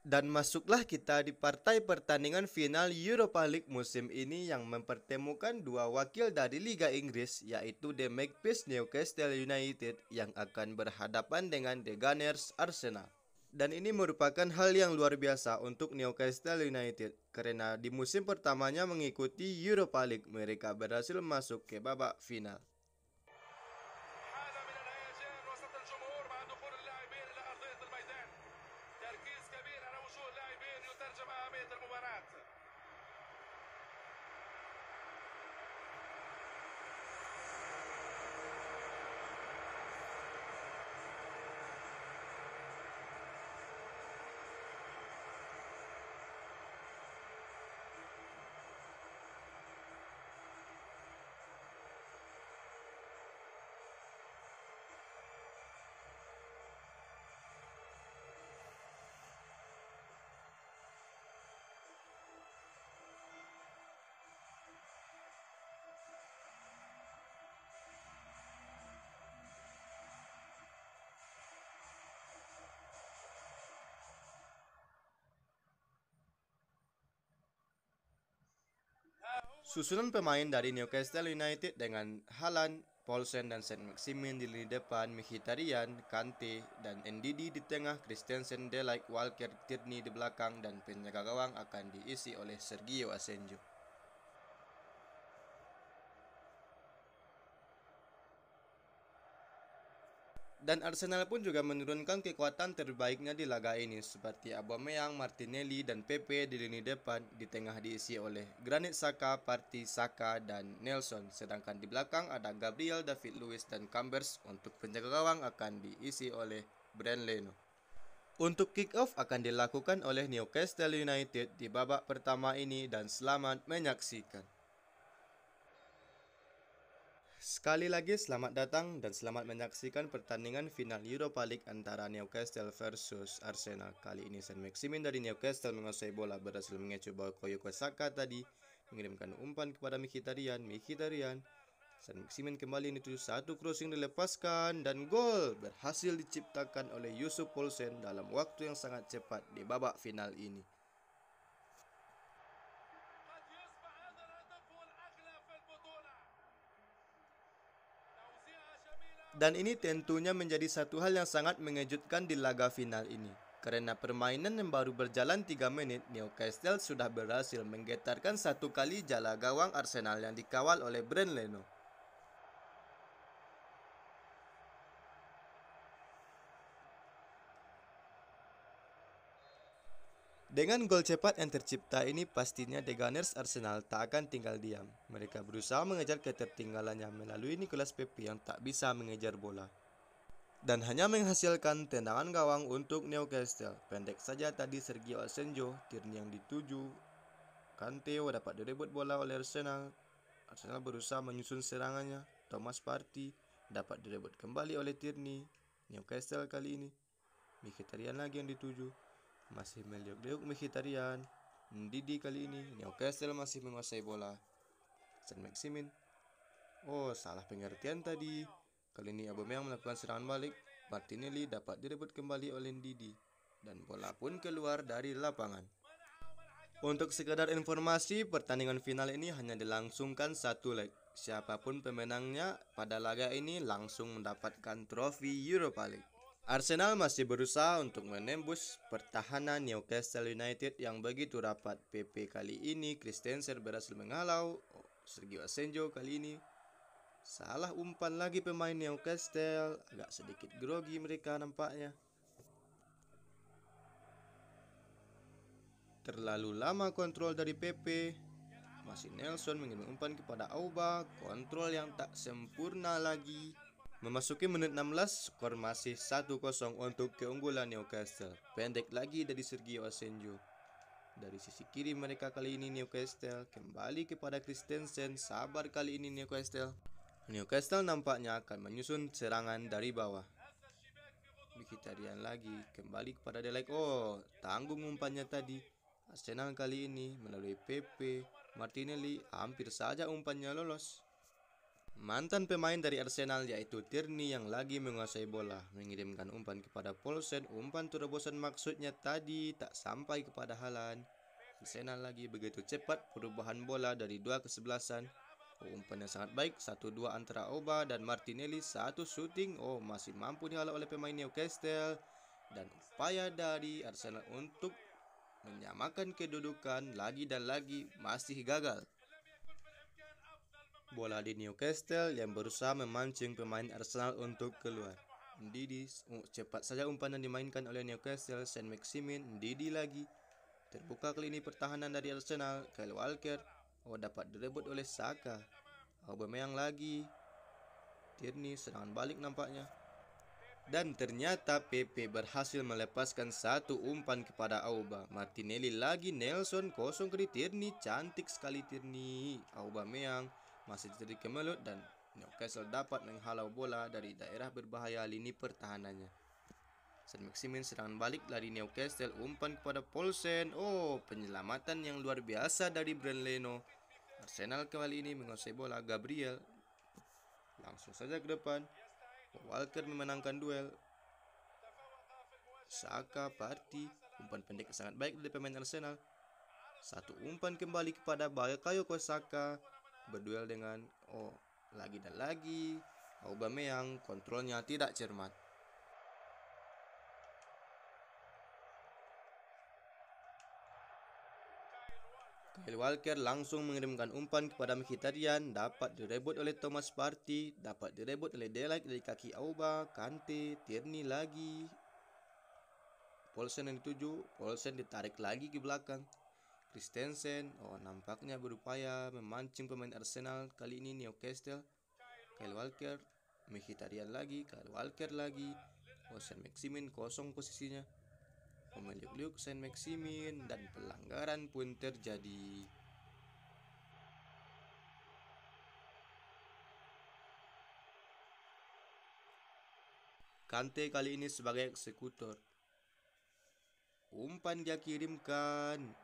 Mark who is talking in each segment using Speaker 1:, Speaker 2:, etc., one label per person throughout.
Speaker 1: dan masuklah kita di partai pertandingan final Europa League musim ini yang mempertemukan dua wakil dari Liga Inggris yaitu The Magpies Newcastle United yang akan berhadapan dengan The Gunners Arsenal. Dan ini merupakan hal yang luar biasa untuk Newcastle United karena di musim pertamanya mengikuti Europa League mereka berhasil masuk ke babak final. это Мубарадзе. Susunan pemain dari Newcastle United dengan Haaland, Paulsen dan Saint Maximin di lini depan, Mkhitaryan, Kante, dan Ndidi di tengah, Christensen, Delight, Walker, Tierney di belakang, dan penjaga gawang akan diisi oleh Sergio Asenjo. Dan Arsenal pun juga menurunkan kekuatan terbaiknya di laga ini seperti Aubameyang, Martinelli, dan Pepe di lini depan di tengah diisi oleh Granit Saka, Parti Saka, dan Nelson. Sedangkan di belakang ada Gabriel, David Luiz, dan Cambers untuk penjaga gawang akan diisi oleh Brand Leno. Untuk kick-off akan dilakukan oleh Newcastle United di babak pertama ini dan selamat menyaksikan. Sekali lagi selamat datang dan selamat menyaksikan pertandingan final Europa League antara Newcastle versus Arsenal. Kali ini Saint Maximin dari Newcastle menguasai bola berhasil mengecoba Koyoko Saka tadi mengirimkan umpan kepada Mkhitaryan. Mkhitaryan Saint Maximin kembali dituju satu crossing dilepaskan dan gol berhasil diciptakan oleh Yusuf Poulsen dalam waktu yang sangat cepat di babak final ini. Dan ini tentunya menjadi satu hal yang sangat mengejutkan di laga final ini. Karena permainan yang baru berjalan 3 menit, Newcastle sudah berhasil menggetarkan satu kali jala gawang Arsenal yang dikawal oleh Brent Leno. Dengan gol cepat yang tercipta ini pastinya The Gunners Arsenal tak akan tinggal diam. Mereka berusaha mengejar ketertinggalannya melalui Nicolas Pepe yang tak bisa mengejar bola. Dan hanya menghasilkan tendangan gawang untuk Newcastle. Pendek saja tadi Sergio Asenjo, tirnya yang dituju. Kanteo dapat direbut bola oleh Arsenal. Arsenal berusaha menyusun serangannya. Thomas Partey dapat direbut kembali oleh Tierney. Newcastle kali ini. Mkhitaryan lagi yang dituju. Masih meliuk-liuk Mkhitaryan. Didi kali ini, Newcastle masih menguasai bola. Saint Maximin. Oh, salah pengertian tadi. Kali ini Aubameyang melakukan serangan balik. Martinelli dapat direbut kembali oleh Didi. Dan bola pun keluar dari lapangan. Untuk sekedar informasi, pertandingan final ini hanya dilangsungkan satu leg. Siapapun pemenangnya pada laga ini langsung mendapatkan trofi Europa League. Arsenal masih berusaha untuk menembus pertahanan Newcastle United yang begitu rapat. PP kali ini Christensen berhasil menghalau oh, Sergio Asenjo kali ini. Salah umpan lagi pemain Newcastle, agak sedikit grogi mereka nampaknya. Terlalu lama kontrol dari PP. Masih Nelson mengirim umpan kepada Auba, kontrol yang tak sempurna lagi. Memasuki menit 16, skor masih 1-0 untuk keunggulan Newcastle. Pendek lagi dari Sergio Asenjo. Dari sisi kiri mereka kali ini Newcastle kembali kepada Christensen. Sabar kali ini Newcastle. Newcastle nampaknya akan menyusun serangan dari bawah. Mkhitaryan lagi kembali kepada Delek. Oh, tanggung umpannya tadi. Arsenal kali ini melalui PP Martinelli hampir saja umpannya lolos. Mantan pemain dari Arsenal yaitu Tierney yang lagi menguasai bola mengirimkan umpan kepada Paulsen. Umpan terobosan maksudnya tadi tak sampai kepada Halan. Arsenal lagi begitu cepat perubahan bola dari dua ke sebelasan oh, umpan yang sangat baik, satu dua antara Oba dan Martinelli, satu shooting. Oh, masih mampu dihalau oleh pemain Newcastle dan upaya dari Arsenal untuk menyamakan kedudukan lagi dan lagi masih gagal. Bola di Newcastle yang berusaha memancing pemain Arsenal untuk keluar. Ndidi cepat saja umpan yang dimainkan oleh Newcastle, Saint Maximin, Didi lagi. Terbuka kali ini pertahanan dari Arsenal, Kyle Walker. Oh dapat direbut oleh Saka. Aubameyang lagi. Tierney serangan balik nampaknya. Dan ternyata PP berhasil melepaskan satu umpan kepada Auba. Martinelli lagi Nelson kosong ke Tierney. Cantik sekali Tierney. Aubameyang masih jadi kemelut dan Newcastle dapat menghalau bola dari daerah berbahaya lini pertahanannya. St. Maximin serangan balik dari Newcastle umpan kepada Paulsen. Oh, penyelamatan yang luar biasa dari Brand Leno. Arsenal kembali ini menguasai bola Gabriel. Langsung saja ke depan. Walker memenangkan duel. Saka, parti umpan pendek sangat baik dari pemain Arsenal. Satu umpan kembali kepada Bakayo Saka berduel dengan oh lagi dan lagi Aubameyang kontrolnya tidak cermat. Kyle Walker langsung mengirimkan umpan kepada Mkhitaryan, dapat direbut oleh Thomas Partey, dapat direbut oleh Delight dari kaki Auba, Kante, Tierney lagi. Paulsen yang dituju, Paulsen ditarik lagi ke belakang. Christensen, oh nampaknya berupaya memancing pemain Arsenal kali ini Newcastle, Kyle Walker, Mkhitaryan lagi, Kyle Walker lagi, oh Saint Maximin kosong posisinya, pemilik luk Saint Maximin dan pelanggaran pun terjadi. Kante kali ini sebagai eksekutor. Umpan dia kirimkan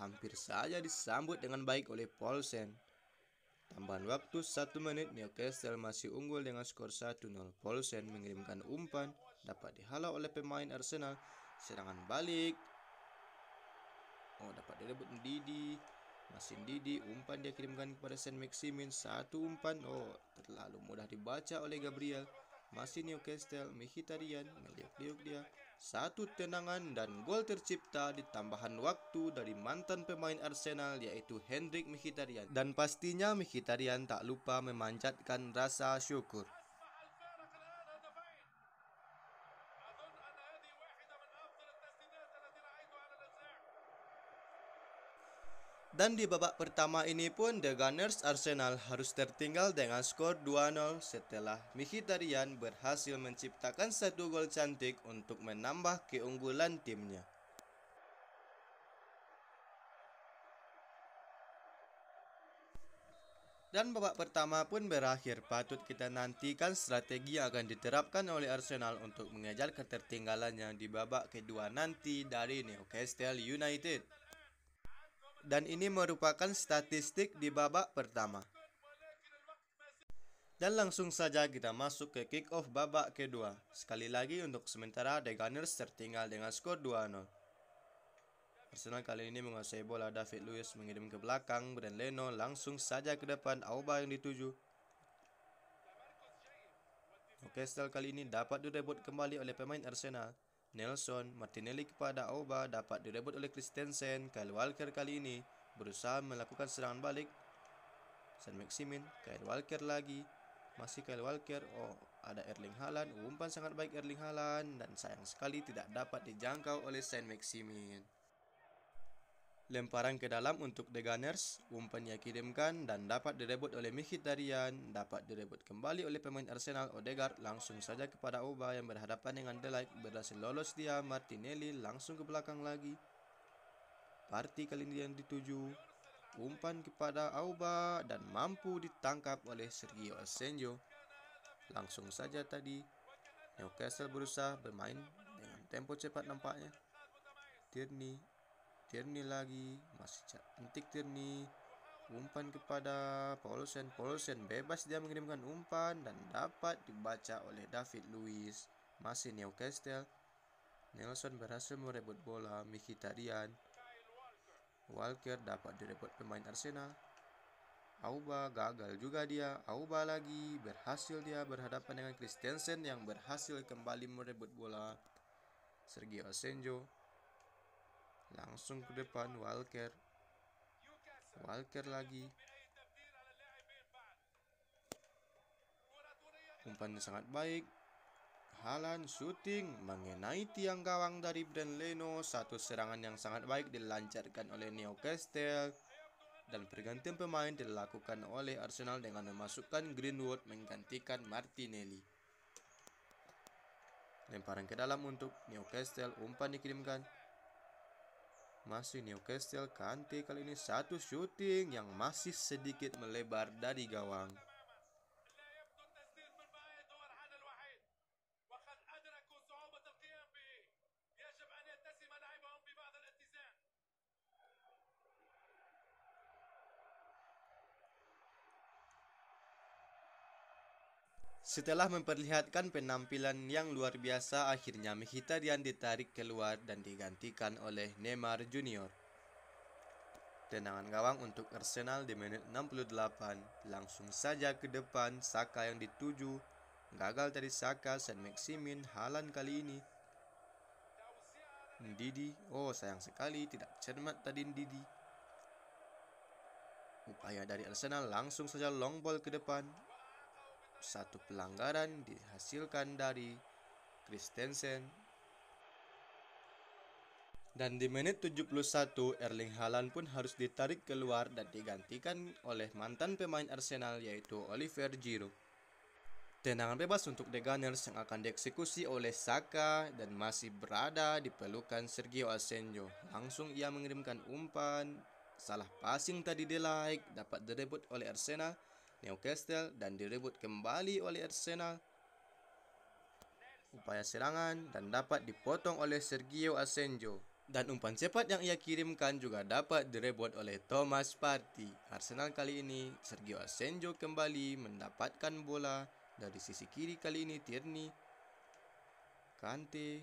Speaker 1: hampir saja disambut dengan baik oleh Paulsen. Tambahan waktu 1 menit, Newcastle masih unggul dengan skor 1-0. Paulsen mengirimkan umpan, dapat dihalau oleh pemain Arsenal. Serangan balik. Oh, dapat direbut Didi. Masin Didi, umpan dia kirimkan kepada Saint Maximin. Satu umpan, oh terlalu mudah dibaca oleh Gabriel. masih Newcastle Mkhitaryan meliuk-liuk dia. Satu tendangan dan gol tercipta di tambahan waktu dari mantan pemain Arsenal yaitu Hendrik Mkhitaryan. Dan pastinya Mkhitaryan tak lupa memanjatkan rasa syukur. Dan di babak pertama ini pun The Gunners Arsenal harus tertinggal dengan skor 2-0 setelah Mkhitaryan berhasil menciptakan satu gol cantik untuk menambah keunggulan timnya. Dan babak pertama pun berakhir, patut kita nantikan strategi yang akan diterapkan oleh Arsenal untuk mengejar ketertinggalannya di babak kedua nanti dari Newcastle United dan ini merupakan statistik di babak pertama. Dan langsung saja kita masuk ke kick off babak kedua. Sekali lagi untuk sementara The Gunners tertinggal dengan skor 2-0. Arsenal kali ini menguasai bola David Luiz mengirim ke belakang Brand Leno langsung saja ke depan Aubameyang yang dituju. setelah kali ini dapat direbut kembali oleh pemain Arsenal. Nelson Martinelli kepada Auba dapat direbut oleh Christensen. Kyle Walker kali ini berusaha melakukan serangan balik. San Maximin, Kyle Walker lagi. Masih Kyle Walker. Oh, ada Erling Haaland. Umpan sangat baik Erling Haaland dan sayang sekali tidak dapat dijangkau oleh Saint Maximin. Lemparan ke dalam untuk The Gunners, umpan kirimkan dan dapat direbut oleh Mkhitaryan, dapat direbut kembali oleh pemain Arsenal Odegaard langsung saja kepada Oba yang berhadapan dengan Delight, berhasil lolos dia, Martinelli langsung ke belakang lagi. Parti kali ini yang dituju, umpan kepada Auba dan mampu ditangkap oleh Sergio Asenjo. Langsung saja tadi, Newcastle berusaha bermain dengan tempo cepat nampaknya. Tierney Tierney lagi masih cantik Tierney umpan kepada Paulsen Paulsen bebas dia mengirimkan umpan dan dapat dibaca oleh David Luiz masih Newcastle Nelson berhasil merebut bola Mkhitaryan Walker dapat direbut pemain Arsenal Auba gagal juga dia Auba lagi berhasil dia berhadapan dengan Christensen yang berhasil kembali merebut bola Sergio Asenjo langsung ke depan Walker Walker lagi umpannya sangat baik Halan shooting mengenai tiang gawang dari Brand Leno satu serangan yang sangat baik dilancarkan oleh Newcastle dan pergantian pemain dilakukan oleh Arsenal dengan memasukkan Greenwood menggantikan Martinelli lemparan ke dalam untuk Newcastle umpan dikirimkan masih Newcastle Kante kali ini satu syuting yang masih sedikit melebar dari gawang. Setelah memperlihatkan penampilan yang luar biasa, akhirnya Mkhitaryan ditarik keluar dan digantikan oleh Neymar Junior. Tendangan gawang untuk Arsenal di menit 68, langsung saja ke depan Saka yang dituju, gagal dari Saka dan Maximin Halan kali ini. Didi, oh sayang sekali tidak cermat tadi Didi. Upaya dari Arsenal langsung saja long ball ke depan, satu pelanggaran dihasilkan dari Christensen. Dan di menit 71 Erling Haaland pun harus ditarik keluar dan digantikan oleh mantan pemain Arsenal yaitu Oliver Giroud. Tendangan bebas untuk The Gunners yang akan dieksekusi oleh Saka dan masih berada di pelukan Sergio Asenjo. Langsung ia mengirimkan umpan, salah passing tadi di like, dapat direbut oleh Arsenal Newcastle dan direbut kembali oleh Arsenal. Upaya serangan dan dapat dipotong oleh Sergio Asenjo. Dan umpan cepat yang ia kirimkan juga dapat direbut oleh Thomas Partey. Arsenal kali ini, Sergio Asenjo kembali mendapatkan bola dari sisi kiri kali ini Tierney. Kante.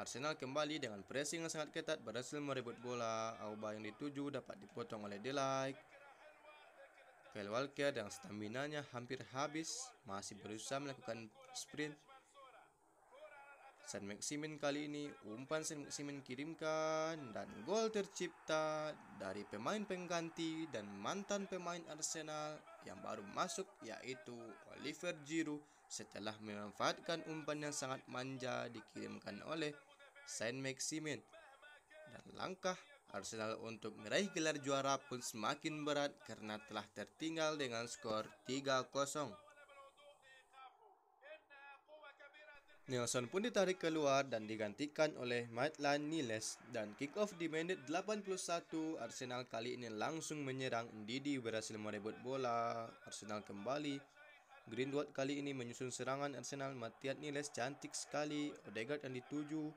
Speaker 1: Arsenal kembali dengan pressing yang sangat ketat berhasil merebut bola. Aubameyang dituju dapat dipotong oleh Delight. Kelwalkia yang staminanya hampir habis masih berusaha melakukan sprint. Saint Maximin kali ini umpan Saint Maximin kirimkan dan gol tercipta dari pemain pengganti dan mantan pemain Arsenal yang baru masuk yaitu Oliver Giroud setelah memanfaatkan umpan yang sangat manja dikirimkan oleh Saint Maximin dan langkah Arsenal untuk meraih gelar juara pun semakin berat karena telah tertinggal dengan skor 3-0. Nelson pun ditarik keluar dan digantikan oleh Maitland Niles dan kick-off di menit 81 Arsenal kali ini langsung menyerang Didi berhasil merebut bola Arsenal kembali Greenwood kali ini menyusun serangan Arsenal matiat Niles cantik sekali Odegaard yang dituju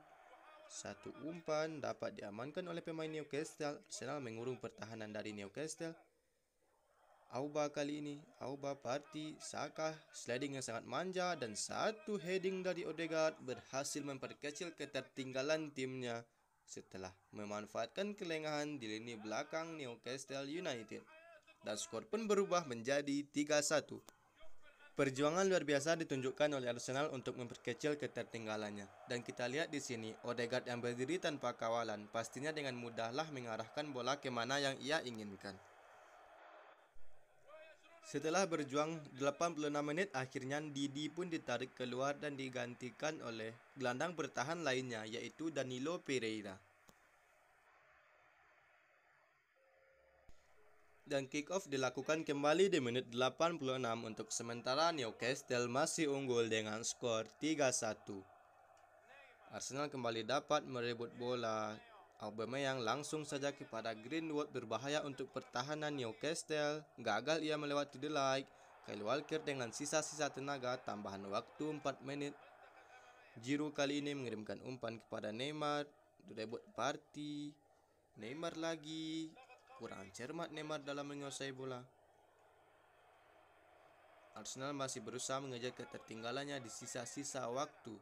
Speaker 1: satu umpan dapat diamankan oleh pemain Newcastle. Arsenal mengurung pertahanan dari Newcastle. Auba kali ini, Auba Party, Saka, sliding yang sangat manja dan satu heading dari Odegaard berhasil memperkecil ketertinggalan timnya setelah memanfaatkan kelengahan di lini belakang Newcastle United. Dan skor pun berubah menjadi 3-1. Perjuangan luar biasa ditunjukkan oleh Arsenal untuk memperkecil ketertinggalannya. Dan kita lihat di sini, Odegaard yang berdiri tanpa kawalan pastinya dengan mudahlah mengarahkan bola ke mana yang ia inginkan. Setelah berjuang 86 menit akhirnya Didi pun ditarik keluar dan digantikan oleh gelandang bertahan lainnya yaitu Danilo Pereira. dan kick-off dilakukan kembali di menit 86 untuk sementara Newcastle masih unggul dengan skor 3-1. Arsenal kembali dapat merebut bola. Aubameyang langsung saja kepada Greenwood berbahaya untuk pertahanan Newcastle. Gagal ia melewati the like. Kyle Walker dengan sisa-sisa tenaga tambahan waktu 4 menit. Giroud kali ini mengirimkan umpan kepada Neymar. Direbut party. Neymar lagi kurang cermat Neymar dalam menguasai bola. Arsenal masih berusaha mengejar ketertinggalannya di sisa-sisa waktu.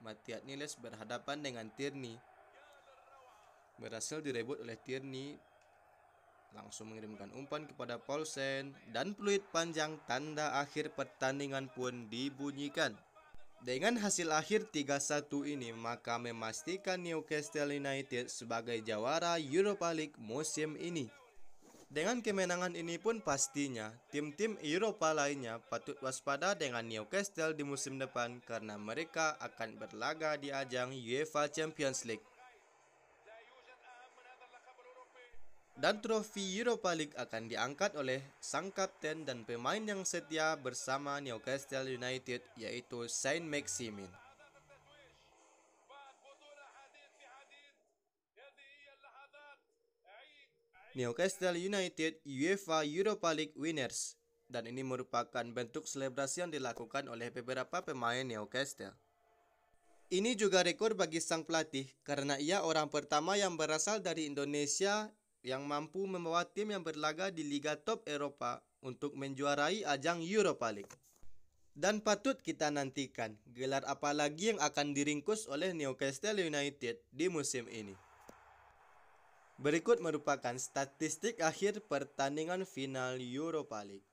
Speaker 1: Matiat Niles berhadapan dengan Tierney. Berhasil direbut oleh Tierney langsung mengirimkan umpan kepada Paulsen dan peluit panjang tanda akhir pertandingan pun dibunyikan. Dengan hasil akhir 3-1 ini, maka memastikan Newcastle United sebagai jawara Europa League musim ini. Dengan kemenangan ini pun pastinya, tim-tim Eropa lainnya patut waspada dengan Newcastle di musim depan karena mereka akan berlaga di ajang UEFA Champions League. Dan trofi Europa League akan diangkat oleh sang kapten dan pemain yang setia bersama Newcastle United yaitu Saint Maximin. Newcastle United UEFA Europa League Winners dan ini merupakan bentuk selebrasi yang dilakukan oleh beberapa pemain Newcastle. Ini juga rekor bagi sang pelatih karena ia orang pertama yang berasal dari Indonesia yang mampu membawa tim yang berlaga di Liga Top Eropa untuk menjuarai ajang Europa League. Dan patut kita nantikan gelar apa lagi yang akan diringkus oleh Newcastle United di musim ini. Berikut merupakan statistik akhir pertandingan final Europa League.